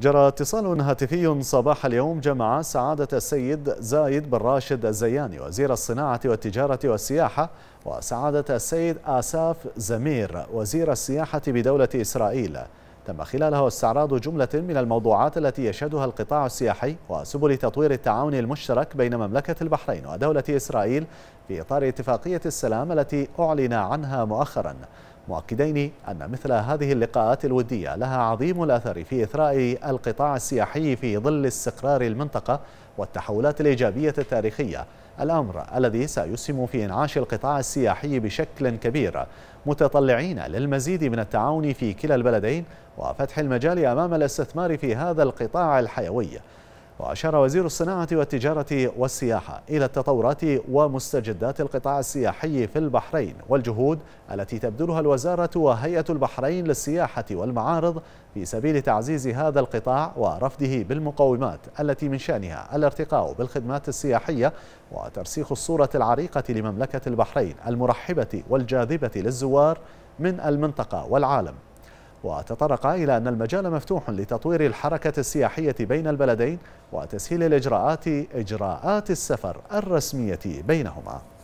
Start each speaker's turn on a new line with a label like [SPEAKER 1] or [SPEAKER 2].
[SPEAKER 1] جرى اتصال هاتفي صباح اليوم جمع سعادة السيد زايد بن راشد الزياني وزير الصناعة والتجارة والسياحة وسعادة السيد آساف زمير وزير السياحة بدولة إسرائيل تم خلاله استعراض جملة من الموضوعات التي يشهدها القطاع السياحي وسبل تطوير التعاون المشترك بين مملكة البحرين ودولة إسرائيل في إطار اتفاقية السلام التي أعلن عنها مؤخراً مؤكدين أن مثل هذه اللقاءات الودية لها عظيم الأثر في إثراء القطاع السياحي في ظل استقرار المنطقة والتحولات الإيجابية التاريخية الأمر الذي سيسهم في إنعاش القطاع السياحي بشكل كبير متطلعين للمزيد من التعاون في كلا البلدين وفتح المجال أمام الاستثمار في هذا القطاع الحيوي وأشار وزير الصناعة والتجارة والسياحة إلى التطورات ومستجدات القطاع السياحي في البحرين والجهود التي تبذلها الوزارة وهيئة البحرين للسياحة والمعارض في سبيل تعزيز هذا القطاع ورفده بالمقومات التي من شأنها الارتقاء بالخدمات السياحية وترسيخ الصورة العريقة لمملكة البحرين المرحبة والجاذبة للزوار من المنطقة والعالم وتطرق إلى أن المجال مفتوح لتطوير الحركة السياحية بين البلدين وتسهيل الإجراءات إجراءات السفر الرسمية بينهما